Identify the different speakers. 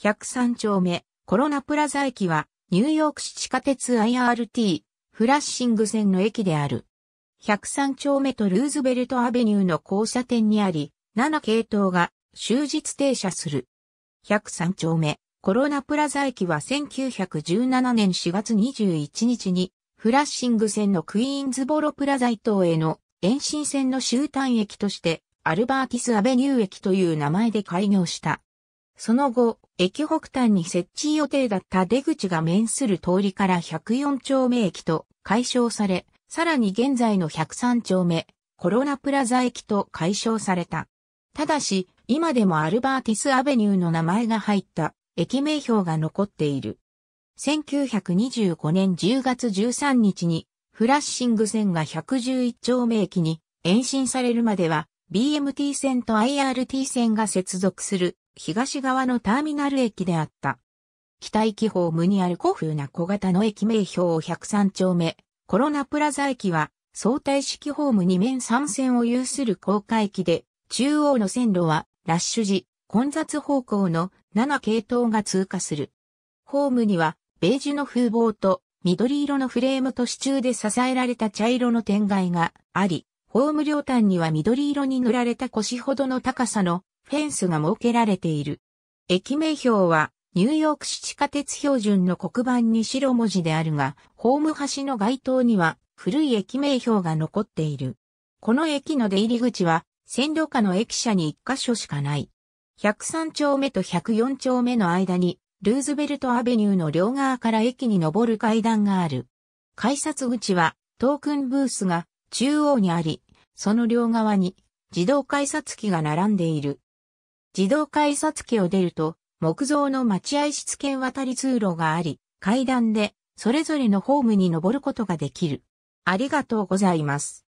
Speaker 1: 103丁目、コロナプラザ駅は、ニューヨーク市地下鉄 IRT、フラッシング線の駅である。103丁目とルーズベルトアベニューの交差点にあり、7系統が終日停車する。103丁目、コロナプラザ駅は1917年4月21日に、フラッシング線のクイーンズボロプラザ伊東への延伸線の終端駅として、アルバーティスアベニュー駅という名前で開業した。その後、駅北端に設置予定だった出口が面する通りから104丁目駅と解消され、さらに現在の103丁目、コロナプラザ駅と解消された。ただし、今でもアルバーティスアベニューの名前が入った駅名標が残っている。1925年10月13日にフラッシング線が111丁目駅に延伸されるまでは BMT 線と IRT 線が接続する東側のターミナル駅であった。北駅ホームにある古風な小型の駅名標103丁目、コロナプラザ駅は相対式ホーム2面3線を有する高架駅で、中央の線路はラッシュ時、混雑方向の7系統が通過する。ホームにはベージュの風貌と緑色のフレームと支柱で支えられた茶色の天蓋があり、ホーム両端には緑色に塗られた腰ほどの高さのフェンスが設けられている。駅名表はニューヨーク市地下鉄標準の黒板に白文字であるが、ホーム端の街灯には古い駅名表が残っている。この駅の出入り口は線路下の駅舎に一箇所しかない。103丁目と104丁目の間に、ルーズベルトアベニューの両側から駅に登る階段がある。改札口は、トークンブースが中央にあり、その両側に自動改札機が並んでいる。自動改札機を出ると、木造の待合室兼渡り通路があり、階段で、それぞれのホームに登ることができる。ありがとうございます。